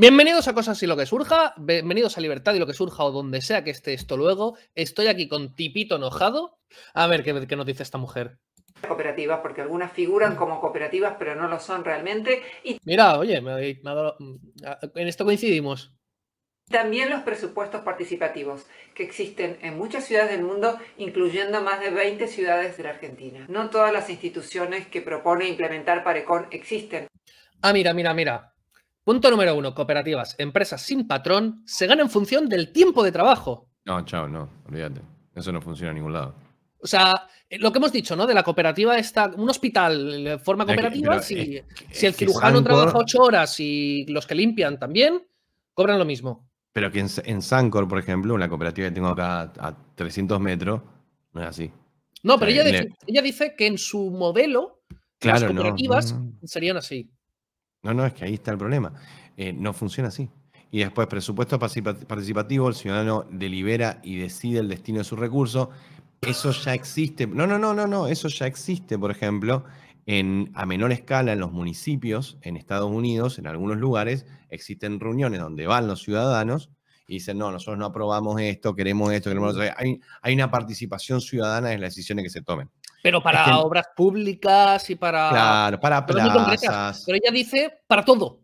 Bienvenidos a Cosas y lo que surja, bienvenidos a Libertad y lo que surja o donde sea que esté esto luego. Estoy aquí con Tipito enojado. A ver qué, nos dice esta mujer. Cooperativas, porque algunas figuran como cooperativas, pero no lo son realmente. Mira, oye, mm, en esto coincidimos. También los presupuestos participativos, que existen en muchas ciudades del mundo, incluyendo más de 20 ciudades de la Argentina. No todas las instituciones que propone implementar Parecon existen. Ah, mira, mira, mira. Punto número uno, cooperativas, empresas sin patrón, se ganan en función del tiempo de trabajo. No, chao, no, olvídate. Eso no funciona en ningún lado. O sea, eh, lo que hemos dicho, ¿no? De la cooperativa está un hospital de eh, forma cooperativa. si, el cirujano trabaja ocho horas y los que limpian también, cobran lo mismo. Pero que en, Sancor, por ejemplo, una cooperativa que tengo acá a, 300 metros, no es así. No, pero ella, dice, que en su modelo, las cooperativas serían así. No, no, es que ahí está el problema. Eh, no funciona así. Y después, presupuesto participativo, el ciudadano delibera y decide el destino de su recurso. Eso ya existe. No, no, no, no, no. Eso ya existe, por ejemplo, en, a menor escala en los municipios, en Estados Unidos, en algunos lugares, existen reuniones donde van los ciudadanos y dicen, no, nosotros no aprobamos esto, queremos esto, queremos otro. Hay, hay una participación ciudadana en las decisiones que se tomen. Pero para obras públicas y para. Claro, para plazas. Pero ella dice para todo.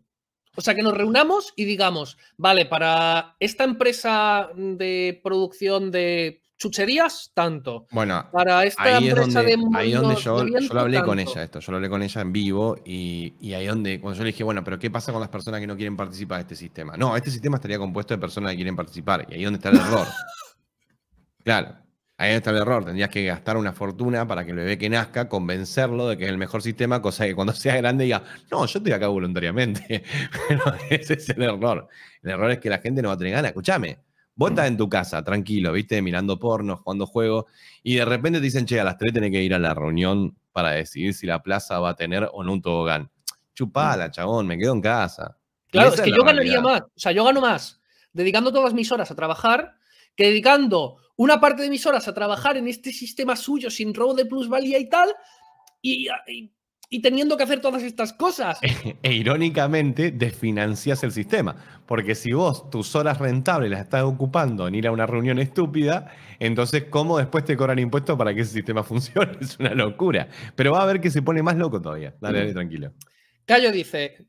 O sea, que nos reunamos y digamos, vale, para esta empresa de producción de chucherías, tanto. Bueno, para esta empresa donde, de ahí donde yo, lo hablé con ella, esto. Yo lo hablé con ella en vivo y, y ahí donde, cuando yo le dije, bueno, pero ¿qué pasa con las personas que no quieren participar de este sistema? No, este sistema estaría compuesto de personas que quieren participar y ahí donde está el error. claro, Ahí está el error, tendrías que gastar una fortuna para que el bebé que nazca, convencerlo de que es el mejor sistema, cosa que cuando sea grande diga, no, yo estoy acá voluntariamente. ese es el error. El error es que la gente no va a tener ganas. Escúchame, vos estás en tu casa, tranquilo, viste, mirando porno, jugando juegos, y de repente te dicen, che, a las 3 tenés que ir a la reunión para decidir si la plaza va a tener o no un tobogán. Chupala, chabón, me quedo en casa. Claro, es que yo ganaría más, o sea, yo gano más dedicando todas mis horas a trabajar que dedicando una parte de mis horas a trabajar en este sistema suyo sin robo de plusvalía y tal, y, teniendo que hacer todas estas cosas. E, irónicamente, desfinancias el sistema, porque si vos tus horas rentables las estás ocupando en ir a una reunión estúpida, entonces ¿cómo después te cobran impuestos para que ese sistema funcione? Es una locura. Pero va a ver que se pone más loco todavía. Dale, dale, mm. tranquilo. Cayo dice...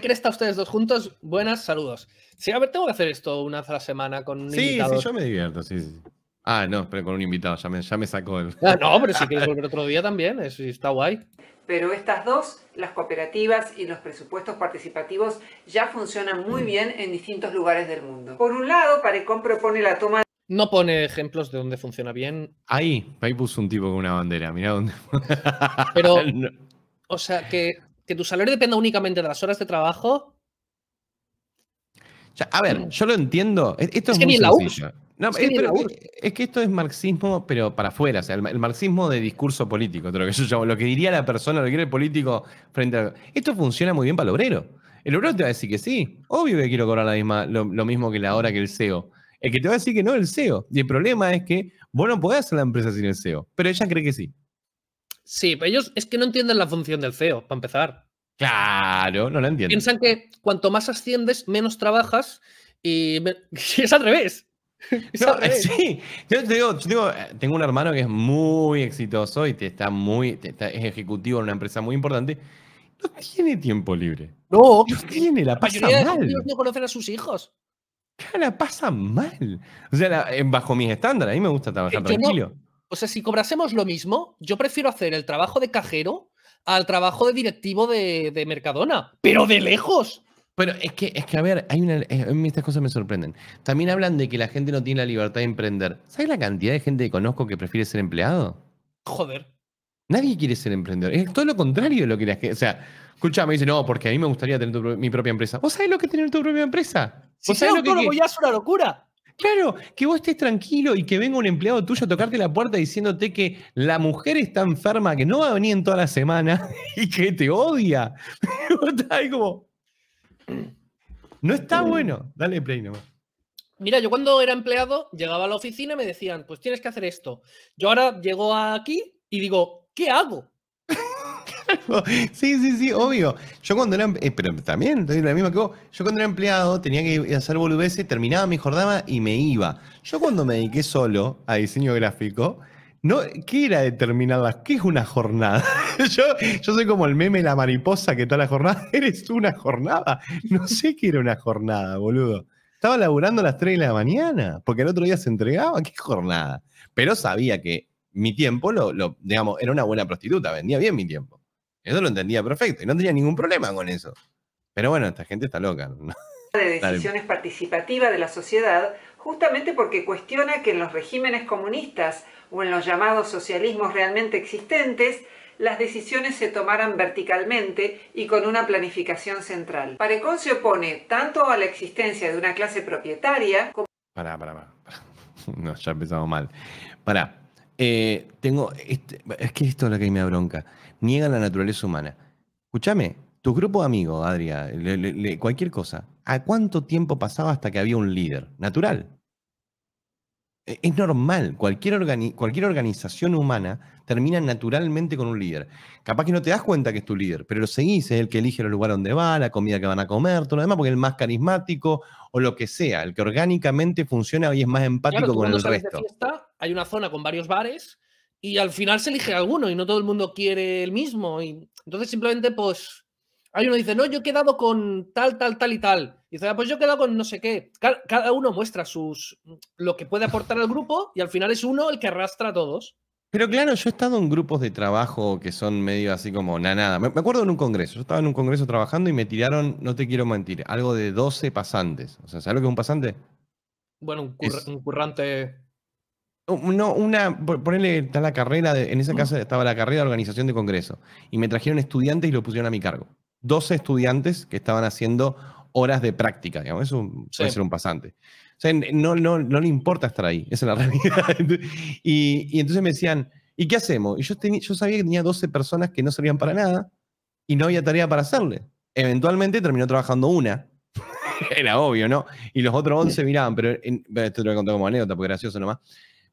¿Qué ¿Están ustedes dos juntos? Buenas, saludos. Sí, a ver, tengo que hacer esto una vez a la semana con un invitado. Sí, sí, yo me divierto, sí, sí. Ah, no, pero con un invitado, ya me, ya me sacó el. Ah, no, pero si quieres volver otro día también, está guay. Pero estas dos, las cooperativas y los presupuestos participativos, ya funcionan muy mm. bien en distintos lugares del mundo. Por un lado, Parecon propone la toma. No pone ejemplos de dónde funciona bien. Ahí, ahí puso un tipo con una bandera, mira dónde. pero, o sea que que tu salario dependa únicamente de las horas de trabajo. a ver, mm. yo lo entiendo. E-, esto es, que es, que esto es marxismo, pero para afuera, o sea, el, marxismo de discurso político, lo que lo que diría la persona, lo que diría el político frente a... Esto funciona muy bien para el obrero. El obrero te va a decir que sí, obvio que quiero cobrar lo, mismo que la hora que el CEO. El que te va a decir que no, el CEO. Y el problema es que vos no podés hacer la empresa sin el CEO, pero ella cree que sí. Sí, pero ellos es que no entienden la función del CEO, para empezar. Claro, no la entienden. Piensan que cuanto más asciendes, menos trabajas y, es al revés. Sí, yo te digo, eh, tengo un hermano que es muy exitoso y te está muy, es ejecutivo en una empresa muy importante. No tiene tiempo libre. No, no tiene, la, la pasa mal. No conocen a sus hijos. la pasa mal. O sea, eh, bajo mis estándares, a mí me gusta trabajar tranquilo. O sea, si cobrásemos lo mismo, yo prefiero hacer el trabajo de cajero al trabajo de directivo de, Mercadona, pero de lejos. Pero es que, es que a ver, hay una, eh, estas cosas me sorprenden. También hablan de que la gente no tiene la libertad de emprender. ¿Sabes la cantidad de gente que conozco que prefiere ser empleado? Joder. Nadie quiere ser emprendedor. Es todo lo contrario de lo que la gente. O sea, escucha, me dice, no, porque a mí me gustaría tener mi propia empresa. ¿Vos sabés lo que es tener tu propia empresa? Si sabés lo es una locura. Claro, que vos estés tranquilo y que venga un empleado tuyo a tocarte la puerta diciéndote que la mujer está enferma, que no va a venir en toda la semana y que te odia. No está bueno. Dale play nomás. Mira, yo cuando era empleado llegaba a la oficina y me decían, pues tienes que hacer esto. Yo ahora llego aquí y digo, ¿qué hago? sí, sí, sí, obvio. Yo cuando era, eh, también, la que yo cuando era empleado tenía que hacer boludeces, terminaba mi jornada y me iba. Yo cuando me dediqué solo a diseño gráfico, no, ¿qué era determinada? ¿Qué es una jornada? yo, yo soy como el meme la mariposa que toda la jornada, eres tú una jornada. No sé qué era una jornada, boludo. Estaba laburando a las 3 de la mañana, porque el otro día se entregaba, qué jornada. Pero sabía que mi tiempo, lo, digamos, era una buena prostituta, vendía bien mi tiempo. Eso lo entendía perfecto y no tenía ningún problema con eso. Pero bueno, esta gente está loca. De decisiones participativas de la sociedad, justamente porque cuestiona que en los regímenes comunistas o en los llamados socialismos realmente existentes, las decisiones se tomaran verticalmente y con una planificación central. Parecón se opone tanto a la existencia de una clase propietaria como... Pará, pará, pará. No, ya empezamos mal. Pará. Eh, tengo... Este... es que esto es lo que me da bronca niegan la naturaleza humana. Escúchame, tu grupo de amigos, Adria, cualquier cosa, ¿a cuánto tiempo pasaba hasta que había un líder? Natural. E, es normal, cualquier, cualquier organización humana termina naturalmente con un líder. Capaz que no te das cuenta que es tu líder, pero lo seguís, es el que elige el lugar donde va, la comida que van a comer, todo lo demás, porque es el más carismático o lo que sea, el que orgánicamente funciona y es más empático con el resto. hay una zona con varios bares y al final se elige alguno y no todo el mundo quiere el mismo. Y entonces simplemente pues hay uno dice, no, yo he quedado con tal, tal, tal y tal. Y dice, ah, pues yo he quedado con no sé qué. Cada, uno muestra sus, lo que puede aportar al grupo y al final es uno el que arrastra a todos. Pero claro, yo he estado en grupos de trabajo que son medio así como nada. Me, acuerdo en un congreso, yo estaba en un congreso trabajando y me tiraron, no te quiero mentir, algo de 12 pasantes. O sea, ¿sabes lo que es un pasante? Bueno, un currante no, una, ponerle está la carrera, en esa mm. casa estaba la carrera de organización de congreso. Y me trajeron estudiantes y lo pusieron a mi cargo. 12 estudiantes que estaban haciendo horas de práctica, digamos. Eso puede ser un pasante. O sea, no, no, no le importa estar ahí, esa es la realidad. y, entonces me decían, ¿y qué hacemos? Y yo, yo sabía que tenía 12 personas que no servían para nada y no había tarea para hacerle. Eventualmente terminó trabajando una. Era obvio, ¿no? Y los otros 11 miraban, pero, esto te lo voy a como anécdota, porque gracioso nomás.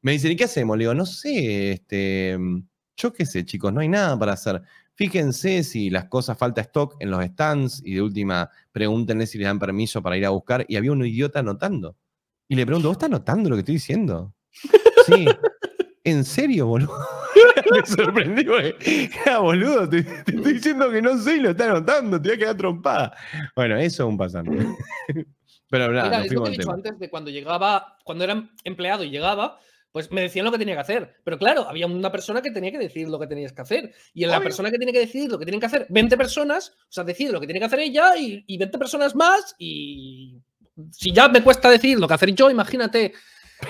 Me dicen, ¿y qué hacemos? Le digo, no sé, este, mm, yo qué sé, chicos, no hay nada para hacer. Fíjense si las cosas falta stock en los stands y de última pregúntenle si le dan permiso para ir a buscar. Y había un idiota anotando. Y le pregunto, ¿vos estás anotando lo que estoy diciendo? sí. ¿En serio, boludo? Me sorprendió. Ah, boludo, te, estoy diciendo que no sé y lo está anotando, te voy a quedar trompada. Bueno, eso es un pasante. Pero Mira, he dicho antes de cuando llegaba, cuando era empleado y llegaba, pues me decían lo que tenía que hacer. Pero claro, había una persona que tenía que decir lo que tenías que hacer. Y en la persona que tiene que decidir lo que tienen que hacer 20 personas, o sea, decide lo que tiene que hacer ella y, 20 personas más. Y si ya me cuesta decir lo que hacer yo, imagínate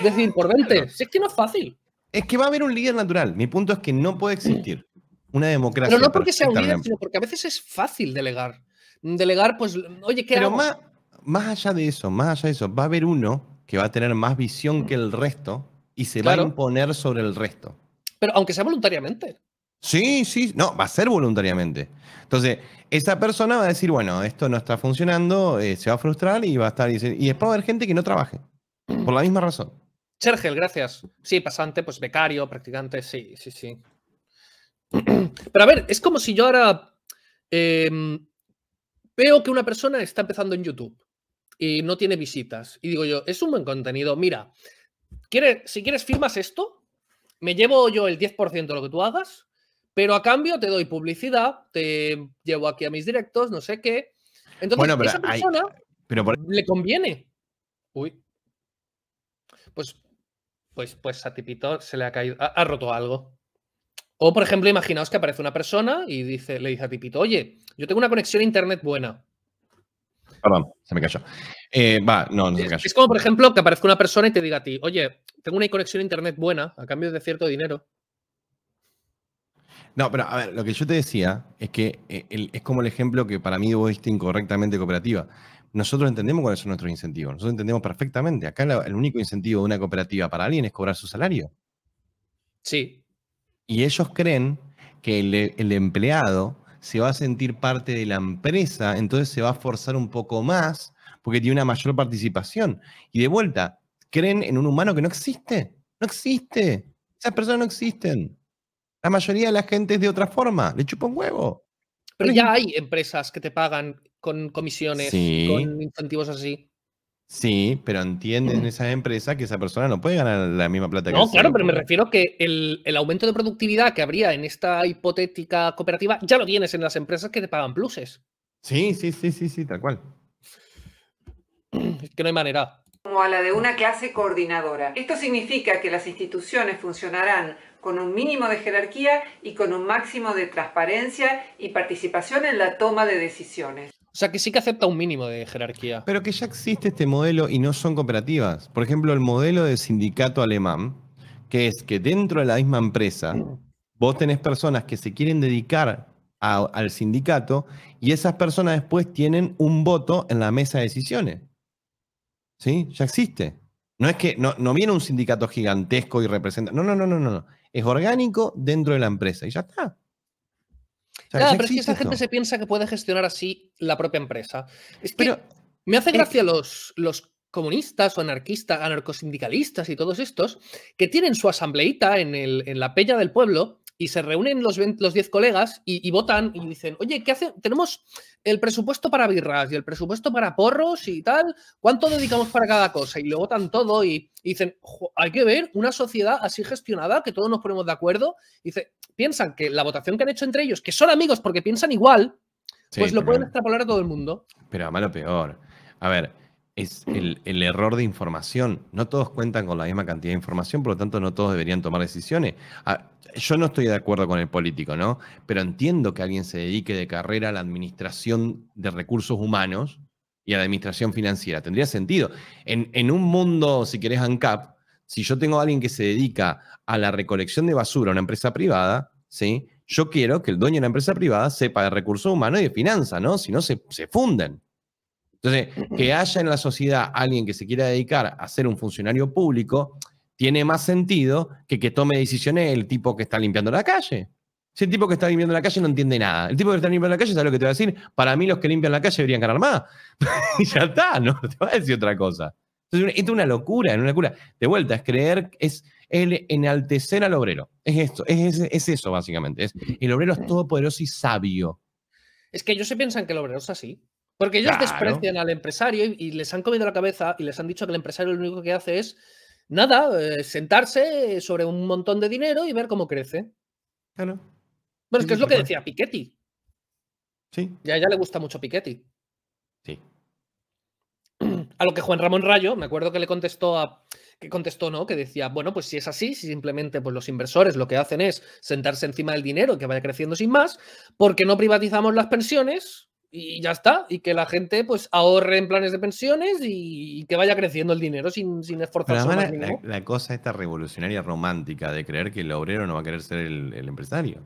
decir por 20. es que no es fácil. Es que va a haber un líder natural. Mi punto es que no puede existir una democracia. Pero no porque sea un líder, sino porque a veces es fácil delegar. Delegar, pues, oye, ¿qué Pero Más, más allá de eso, más allá de eso, va a haber uno que va a tener más visión que el resto y se van va a imponer sobre el resto. Pero aunque sea voluntariamente. Sí, sí, no, va a ser voluntariamente. Entonces, esa persona va a decir, bueno, esto no está funcionando, eh, se va a frustrar y va a estar... Y, y después va a haber gente que no trabaje, mm. por la misma razón. Sergel, gracias. Sí, pasante, pues becario, practicante, sí, sí, sí. Pero a ver, es como si yo ahora em, veo que una persona está empezando en YouTube y no tiene visitas. Y digo yo, es un buen contenido. Mira, si quieres firmas esto, me llevo yo el 10% de lo que tú hagas, pero a cambio te doy publicidad, te llevo aquí a mis directos, no sé qué. Entonces, bueno, pero esa persona le conviene. Uy. Pues, pues, pues a Tipito se le ha caído, ha, roto algo. O, por ejemplo, imaginaos que aparece una persona y dice, le dice a Tipito, oye, yo tengo una conexión a internet buena. Perdón, se me cayó. Eh, va, no, no se me cayó. Es como, por ejemplo, que aparezca una persona y te diga a ti, oye, tengo una conexión a internet buena a cambio de cierto dinero. No, pero a ver, lo que yo te decía es que eh, es como el ejemplo que para mí vos diste incorrectamente cooperativa. Nosotros entendemos cuáles son nuestros incentivos, nosotros entendemos perfectamente. Acá el único incentivo de una cooperativa para alguien es cobrar su salario. Sí. Y ellos creen que el empleado se va a sentir parte de la empresa, entonces se va a forzar un poco más porque tiene una mayor participación. Y de vuelta, creen en un humano que no existe. No existe. Esas personas no existen. La mayoría de la gente es de otra forma. Le chupa un huevo. Pero ya hay empresas que te pagan con comisiones, con incentivos así. Sí, pero entienden esas esa empresa que esa persona no puede ganar la misma plata no, que No, claro, pero me refiero que el, aumento de productividad que habría en esta hipotética cooperativa ya lo tienes en las empresas que te pagan pluses. Sí, sí, sí, sí, sí, tal cual. Es que no hay manera como a la de una clase coordinadora. Esto significa que las instituciones funcionarán con un mínimo de jerarquía y con un máximo de transparencia y participación en la toma de decisiones. O sea que sí que acepta un mínimo de jerarquía. Pero que ya existe este modelo y no son cooperativas. Por ejemplo, el modelo del sindicato alemán, que es que dentro de la misma empresa vos tenés personas que se quieren dedicar al sindicato y esas personas después tienen un voto en la mesa de decisiones. ¿Sí? Ya existe. No es que no, viene un sindicato gigantesco y representa. No, no, no, no, no. Es orgánico dentro de la empresa y ya está. claro, pero es que esa gente se piensa que puede gestionar así la propia empresa. Es que me hace gracia los, los comunistas o anarquistas, anarcosindicalistas y todos estos que tienen su asambleíta en, el, en la pella del pueblo y se reúnen los, 10 colegas y, votan y dicen, oye, ¿qué hace? Tenemos el presupuesto para birras y el presupuesto para porros y tal, ¿cuánto dedicamos para cada cosa? Y lo votan todo y, dicen, hay que ver una sociedad así gestionada, que todos nos ponemos de acuerdo. Y piensan que la votación que han hecho entre ellos, que son amigos porque piensan igual, pues lo pueden extrapolar a todo el mundo. Pero a malo peor. A ver, es el, error de información. No todos cuentan con la misma cantidad de información, por lo tanto no todos deberían tomar decisiones. Ah, yo no estoy de acuerdo con el político, ¿no? Pero entiendo que alguien se dedique de carrera a la administración de recursos humanos y a la administración financiera. Tendría sentido. En, un mundo, si querés, ANCAP, si yo tengo a alguien que se dedica a la recolección de basura a una empresa privada, ¿sí? Yo quiero que el dueño de una empresa privada sepa de recursos humanos y de finanzas, ¿no? Si no, se, se funden. Entonces, que haya en la sociedad alguien que se quiera dedicar a ser un funcionario público, tiene más sentido que que tome decisiones el tipo que está limpiando la calle. Si el tipo que está limpiando la calle no entiende nada. El tipo que está limpiando la calle sabe lo que te va a decir. Para mí, los que limpian la calle deberían ganar más. y ya está, no te va a decir otra cosa. Entonces, esto es una locura, es una locura. De vuelta, es creer, es el enaltecer al obrero. Es esto, es, eso, básicamente. el obrero es todopoderoso y sabio. Es que ellos se piensan que el obrero es así. Porque ellos desprecian al empresario y, les han comido la cabeza y les han dicho que el empresario lo único que hace es, nada, eh, sentarse sobre un montón de dinero y ver cómo crece. Claro. Bueno, es que es lo que decía Piketty. Sí. Ya, ya le gusta mucho Piketty. Sí. A lo que Juan Ramón Rayo, me acuerdo que le contestó a, que contestó, ¿no? Que decía, bueno, pues si es así, si simplemente pues, los inversores lo que hacen es sentarse encima del dinero que vaya creciendo sin más, porque no privatizamos las pensiones y ya está, y que la gente pues ahorre en planes de pensiones y, que vaya creciendo el dinero sin, sin esforzarse. la, cosa esta revolucionaria romántica de creer que el obrero no va a querer ser el, empresario.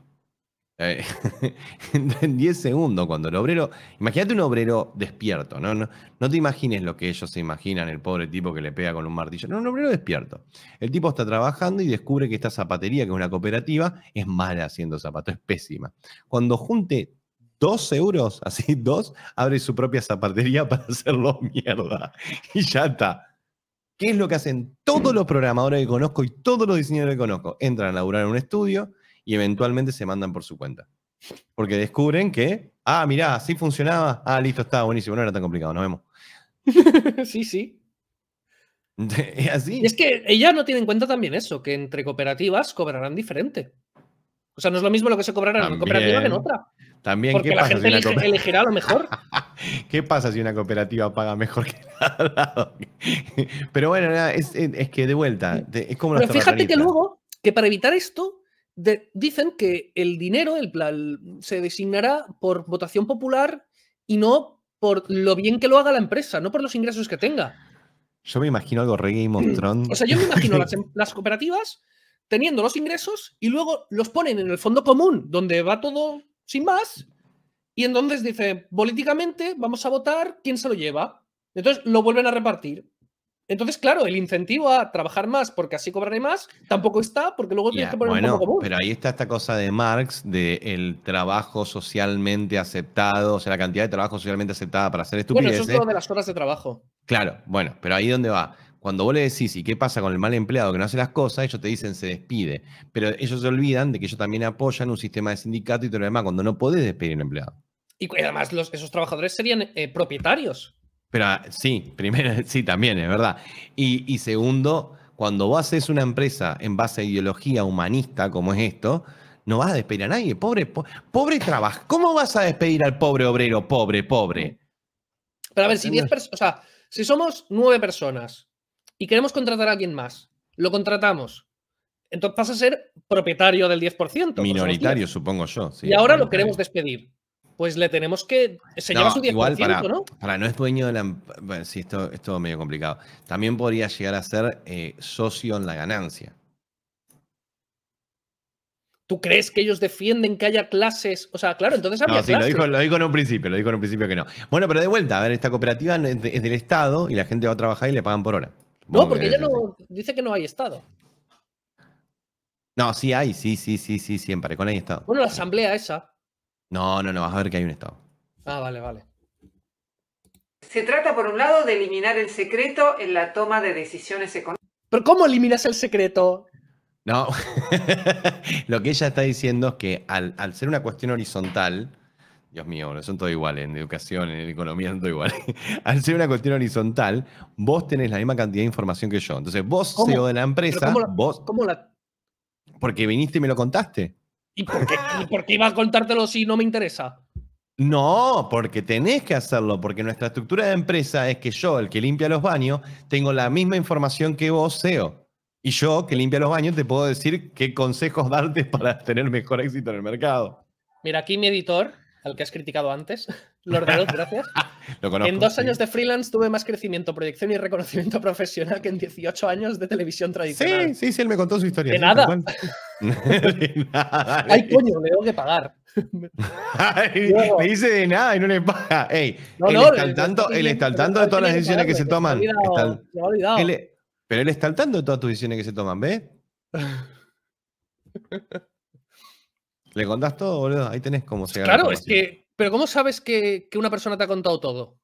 Eh, en 10 segundos, cuando el obrero. Imagínate un obrero despierto, ¿no? ¿no? No te imagines lo que ellos se imaginan, el pobre tipo que le pega con un martillo. No, un obrero despierto. El tipo está trabajando y descubre que esta zapatería, que es una cooperativa, es mala haciendo zapatos, es pésima. Cuando junte dos euros, así dos, abre su propia zapatería para hacerlo mierda. Y ya está. ¿Qué es lo que hacen todos los programadores que conozco y todos los diseñadores que conozco? Entran a laburar en un estudio y eventualmente se mandan por su cuenta. Porque descubren que, ah, mirá, así funcionaba. Ah, listo, estaba buenísimo, no era tan complicado, nos vemos. sí, sí. Es así. es que ella no tiene en cuenta también eso, que entre cooperativas cobrarán diferente. O sea, no es lo mismo lo que se cobrará en una cooperativa que en otra. También, Porque ¿qué pasa si una lo mejor. ¿Qué pasa si una cooperativa paga mejor que la Pero bueno, es, que de vuelta, como Pero fíjate que luego, que para evitar esto, dicen que el dinero el, se designará por votación popular y no por lo bien que lo haga la empresa, no por los ingresos que tenga. Yo me imagino algo reggae y O sea, yo me imagino em, las cooperativas teniendo los ingresos y luego los ponen en el fondo común, donde va todo sin más. Y entonces dice, políticamente vamos a votar quién se lo lleva. Entonces lo vuelven a repartir. Entonces, claro, el incentivo a trabajar más porque así cobraré más tampoco está, porque luego tienes que poner un poco común. Pero ahí está esta cosa de Marx, de el trabajo socialmente aceptado, o sea, la cantidad de trabajo socialmente aceptada para hacer estupideces. Bueno, eso es todo de las horas de trabajo. Claro, bueno, pero ahí donde va. Cuando vos le decís, ¿y qué pasa con el mal empleado que no hace las cosas? Ellos te dicen, se despide. Pero ellos se olvidan de que ellos también apoyan un sistema de sindicato y todo lo demás, cuando no podés despedir a un empleado. Y además, esos trabajadores serían eh, propietarios. Pero ah, sí, primero, sí, también, es verdad. Y, segundo, cuando vos haces una empresa en base a ideología humanista como es esto, no vas a despedir a nadie. Pobre, pobre trabajo. ¿Cómo vas a despedir al pobre obrero? Pobre, pobre. Pero a ver, si 10 personas, o sea, si somos nueve personas y queremos contratar a alguien más. Lo contratamos. Entonces pasa a ser propietario del 10%. Minoritario, supongo yo. y ahora lo queremos despedir. Pues le tenemos que. Se su 10%, igual para, ¿no? Para no es dueño de la. Bueno, sí, esto, es todo medio complicado. También podría llegar a ser eh, socio en la ganancia. ¿Tú crees que ellos defienden que haya clases? O sea, claro, entonces había Lo lo dijo en un principio, lo dijo en un principio que no. Bueno, pero de vuelta, a ver, esta cooperativa es del Estado y la gente va a trabajar y le pagan por hora. No, porque ella no, dice que no hay Estado. No, sí hay, sí, sí, sí, sí, siempre. Con hay Estado. Bueno, la asamblea esa. No, no, no, vas a ver que hay un Estado. Ah, vale, vale. Se trata, por un lado, de eliminar el secreto en la toma de decisiones económicas. ¿Pero cómo eliminas el secreto? No, lo que ella está diciendo es que al ser una cuestión horizontal, Dios mío, son todos iguales, en educación, en economía son todos iguales. Al ser una cuestión horizontal, vos tenés la misma cantidad de información que yo. Entonces, vos, CEO de la empresa, vos... ¿Cómo la...? Porque viniste y me lo contaste. ¿Y por, qué, ¿Y por qué iba a contártelo si no me interesa? No, porque tenés que hacerlo, porque nuestra estructura de empresa es que yo, el que limpia los baños, tengo la misma información que vos, CEO. Y yo, que limpia los baños, te puedo decir qué consejos darte para tener mejor éxito en el mercado. Mira, aquí mi editor al que has criticado antes, Lord gracias. en dos años de freelance tuve más crecimiento, proyección y reconocimiento profesional que en 18 años de televisión tradicional. Sí, sí, sí, él me contó su historia. De, nada. Ay, coño, le tengo que pagar. me dice de nada y no le paga. Ey, él, está tanto, tanto de todas las decisiones que, se toman. pero él está al tanto de todas tus decisiones que se toman, ¿ves? ¿Le contás todo, boludo? Ahí tenés cómo se Claro, es que. Pero ¿cómo sabes que, una persona te ha contado todo?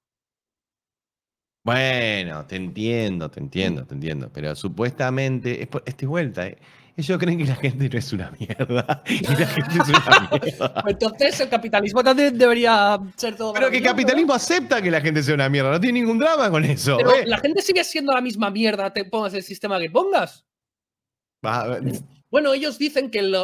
Bueno, te entiendo, te entiendo, te entiendo. Pero supuestamente, es estoy vuelta, ¿eh? ellos creen que la gente no es una mierda. Y la gente es una mierda. Entonces el capitalismo también debería ser todo. Pero que el capitalismo acepta que la gente sea una mierda, no tiene ningún drama con eso. Pero eh. la gente sigue siendo la misma mierda, te pongas el sistema que pongas. bueno, ellos dicen que el,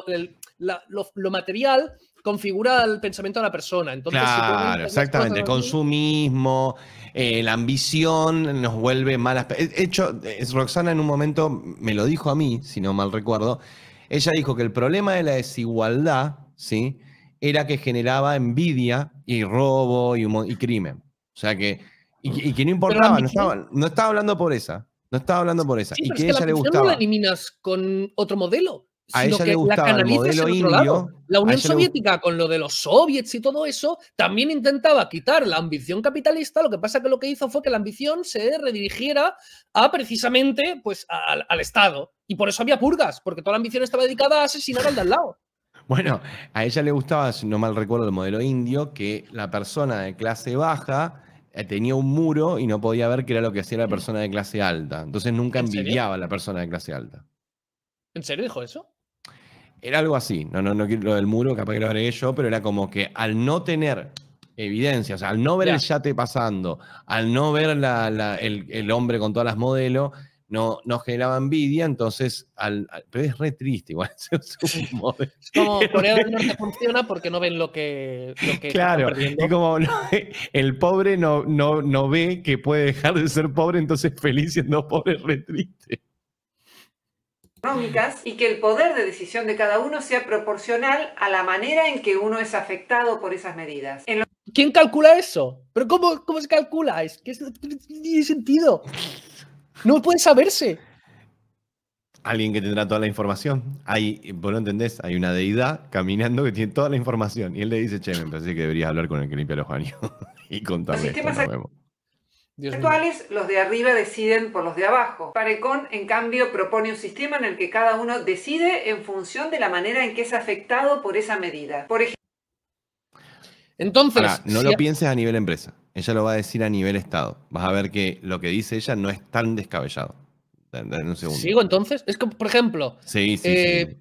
lo, material configura el pensamiento de la persona. Entonces, claro, exactamente. El consumismo, eh, la ambición nos vuelve malas. Eh, de hecho, Roxana en un momento me lo dijo a mí, si no mal recuerdo. Ella dijo que el problema de la desigualdad, ¿sí? Era que generaba envidia y robo y, crimen. O sea que. Y, que no importaba, no estaba, hablando por esa. No estaba hablando por esa. y que, ella le gustaba. no la eliminas con otro modelo a sino ella que le gustaba modelo indio. La Unión Soviética, con lo de los soviets y todo eso, también intentaba quitar la ambición capitalista. Lo que pasa que lo que hizo fue que la ambición se redirigiera a precisamente pues, al, Estado. Y por eso había purgas, porque toda la ambición estaba dedicada a asesinar al de al lado. Bueno, a ella le gustaba, si no mal recuerdo, el modelo indio, que la persona de clase baja eh, tenía un muro y no podía ver qué era lo que hacía la mm. persona de clase alta. Entonces nunca envidiaba a la persona de clase alta. ¿En serio dijo eso? Era algo así. No, no, no lo del muro, capaz que lo haré yo, pero era como que al no tener evidencia, al no ver el yate pasando, al no ver el, hombre con todas las modelos, no, generaba envidia, entonces, al, pero es re triste igual. Es como Corea del Norte funciona porque no ven lo que... claro, es como el pobre no, no, no ve que puede dejar de ser pobre, entonces feliz siendo pobre es re triste y que el poder de decisión de cada uno sea proporcional a la manera en que uno es afectado por esas medidas. ¿Quién calcula eso? ¿Pero cómo, cómo se calcula? Es que no tiene sentido. No puede saberse. Alguien que tendrá toda la información. Hay, vos no entendés, hay una deidad caminando que tiene toda la información. Y él le dice, che, me parece que deberías hablar con el que limpia los baños y contame actuales, los de arriba deciden por los de abajo. Parecon, en cambio, propone un sistema en el que cada uno decide en función de la manera en que es afectado por esa medida. Por ejemplo, entonces, no lo pienses a nivel empresa. Ella lo va a decir a nivel Estado. Vas a ver que lo que dice ella no es tan descabellado. ¿Sigo entonces? Es que, por ejemplo, eh,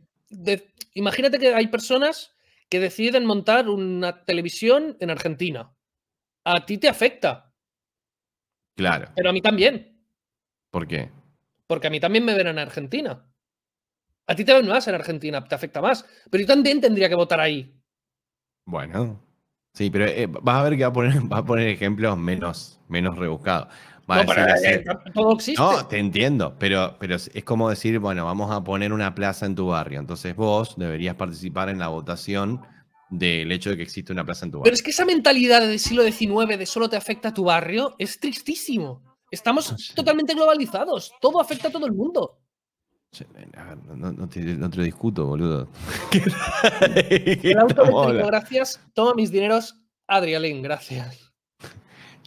imagínate que hay personas que deciden montar una televisión en Argentina. A ti te afecta Claro. Pero a mí también. ¿Por qué? Porque a mí también me ven en Argentina. A ti te ven más en Argentina, te afecta más. Pero yo también tendría que votar ahí. Bueno. Sí, pero eh, vas a ver que va a poner, va a poner ejemplos menos, menos rebuscados. no, eh, No, te entiendo, pero, pero es como decir, bueno, vamos a poner una plaza en tu barrio, entonces vos deberías participar en la votación del hecho de que existe una plaza en tu barrio. Pero es que esa mentalidad del siglo XIX de solo te afecta a tu barrio es tristísimo. Estamos ah, totalmente globalizados. Todo afecta a todo el mundo. No, te, lo discuto, boludo. el gracias. Toma mis dineros, Adrialín, gracias.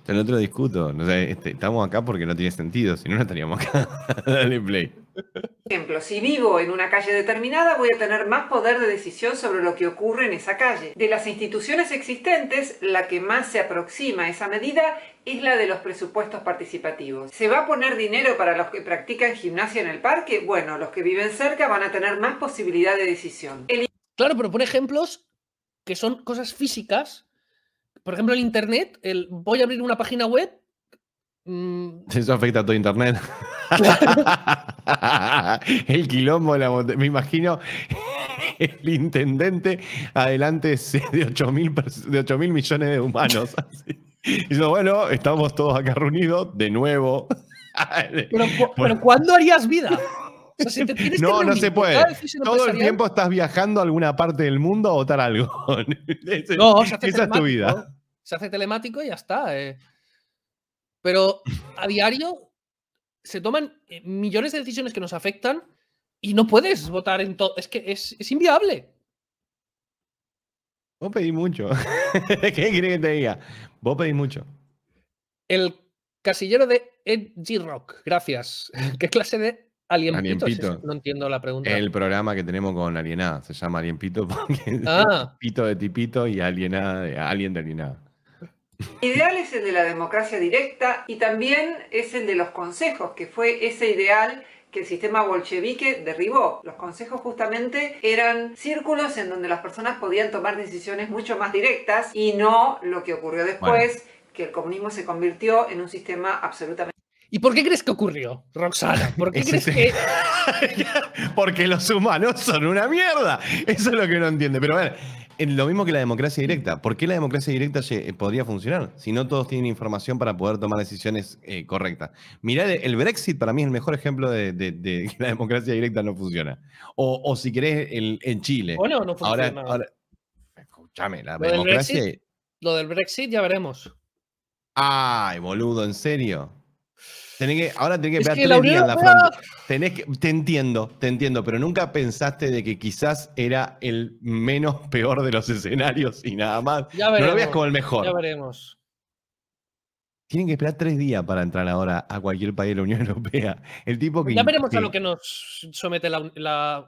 No te lo discuto. Este, estamos acá porque no tiene sentido, si no, no estaríamos acá. Dale play. Por ejemplo, si vivo en una calle determinada, voy a tener más poder de decisión sobre lo que ocurre en esa calle. De las instituciones existentes, la que más se aproxima a esa medida es la de los presupuestos participativos. ¿Se va a poner dinero para los que practican gimnasia en el parque? Bueno, los que viven cerca van a tener más posibilidad de decisión. Claro, pero por ejemplos que son cosas físicas. Por ejemplo, el Internet, el voy a abrir una página web Mm. Eso afecta a todo Internet. el quilombo, me imagino el intendente adelante de 8 mil millones de humanos. Y bueno, estamos todos acá reunidos de nuevo. pero, ¿cuándo harías vida? no, no se puede. Todo el tiempo estás viajando a alguna parte del mundo a votar algo. no, esa es tu vida. Se hace telemático y ya está. Eh. Pero a diario se toman eh, millones de decisiones que nos afectan y no puedes votar en todo. Es que es, inviable. Vos pedís mucho. ¿Qué quieres que te diga? Vos pedís mucho. El casillero de Edgy Rock. Gracias. ¿Qué clase de alien, no entiendo la pregunta. El programa que tenemos con Alienada. Se llama Alien porque ah. Pito de Tipito y Alienada de Alien de Alienada. Ideal es el de la democracia directa y también es el de los consejos, que fue ese ideal que el sistema bolchevique derribó. Los consejos justamente eran círculos en donde las personas podían tomar decisiones mucho más directas y no lo que ocurrió después, que el comunismo se convirtió en un sistema absolutamente... ¿Y por qué crees que ocurrió, Roxana? ¿Por qué crees que.? Porque los humanos son una mierda. Eso es lo que no entiende. Pero bueno lo mismo que la democracia directa. ¿Por qué la democracia directa eh, podría funcionar si no todos tienen información para poder tomar decisiones eh, correctas? Mirá, el Brexit para mí es el mejor ejemplo de, que la democracia directa no funciona. O, o si querés, en Chile. Bueno, no, funciona. Ahora, escúchame, la democracia. lo del Brexit ya veremos. Ay, boludo, ¿en serio? ahora tenés que esperar tres días la frontera. te entiendo, te entiendo, pero nunca pensaste de que quizás era el menos peor de los escenarios y nada más. no lo veas como el mejor. Ya veremos. Tienen que esperar tres días para entrar ahora a cualquier país de la Unión Europea. El tipo que. Ya veremos a lo que nos somete la,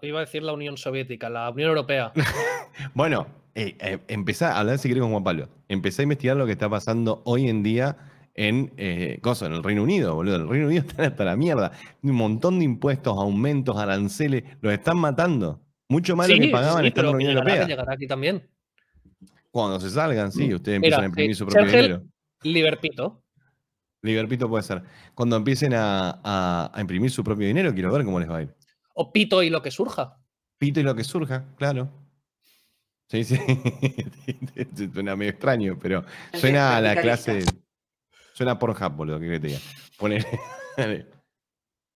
iba a decir la Unión Soviética, la Unión Europea. bueno, eh, eh, empezá a hablar si querés con Juan Pablo. Empezá a investigar lo que está pasando hoy en día en eh, en el Reino Unido, boludo. El Reino Unido está hasta la mierda. Un montón de impuestos, aumentos, aranceles. Los están matando. Mucho más lo que pagaban sí, en la aquí también. Cuando se salgan, sí, mm. ustedes empiezan a imprimir eh, su propio dinero. Libertito. Liberpito puede ser. Cuando empiecen a, a, imprimir su propio dinero, quiero ver cómo les va a ir. O pito y lo que surja. Pito y lo que surja, claro. Sí, sí. suena medio extraño, pero suena a la clase. Suena por Hub, boludo, ¿qué te diga? Ponele.